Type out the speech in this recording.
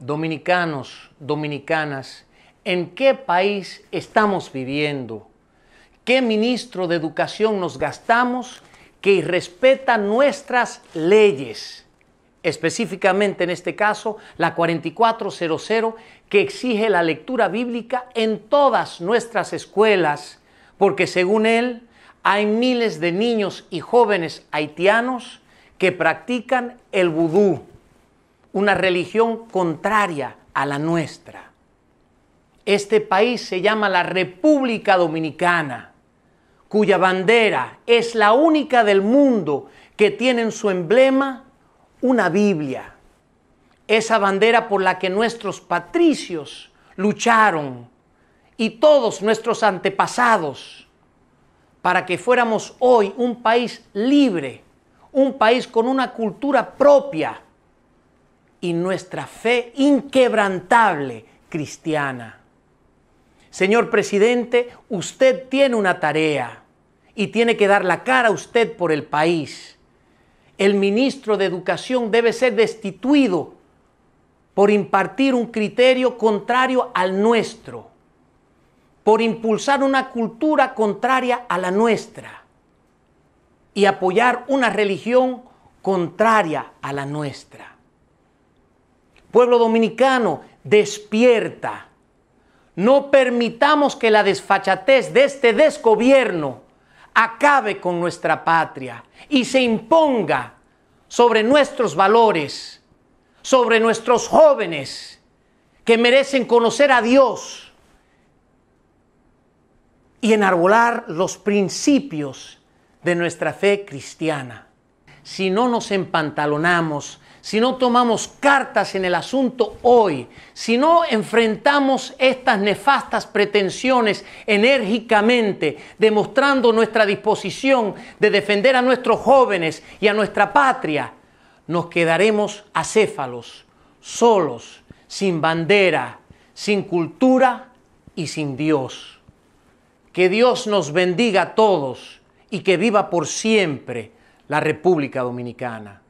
dominicanos, dominicanas, en qué país estamos viviendo, qué ministro de educación nos gastamos que respeta nuestras leyes, específicamente en este caso la 4400 que exige la lectura bíblica en todas nuestras escuelas, porque según él hay miles de niños y jóvenes haitianos que practican el vudú una religión contraria a la nuestra. Este país se llama la República Dominicana, cuya bandera es la única del mundo que tiene en su emblema una Biblia. Esa bandera por la que nuestros patricios lucharon y todos nuestros antepasados para que fuéramos hoy un país libre, un país con una cultura propia y nuestra fe inquebrantable cristiana. Señor presidente, usted tiene una tarea y tiene que dar la cara a usted por el país. El ministro de Educación debe ser destituido por impartir un criterio contrario al nuestro, por impulsar una cultura contraria a la nuestra y apoyar una religión contraria a la nuestra. Pueblo dominicano, despierta. No permitamos que la desfachatez de este desgobierno acabe con nuestra patria y se imponga sobre nuestros valores, sobre nuestros jóvenes que merecen conocer a Dios y enarbolar los principios de nuestra fe cristiana si no nos empantalonamos, si no tomamos cartas en el asunto hoy, si no enfrentamos estas nefastas pretensiones enérgicamente, demostrando nuestra disposición de defender a nuestros jóvenes y a nuestra patria, nos quedaremos acéfalos, solos, sin bandera, sin cultura y sin Dios. Que Dios nos bendiga a todos y que viva por siempre la República Dominicana.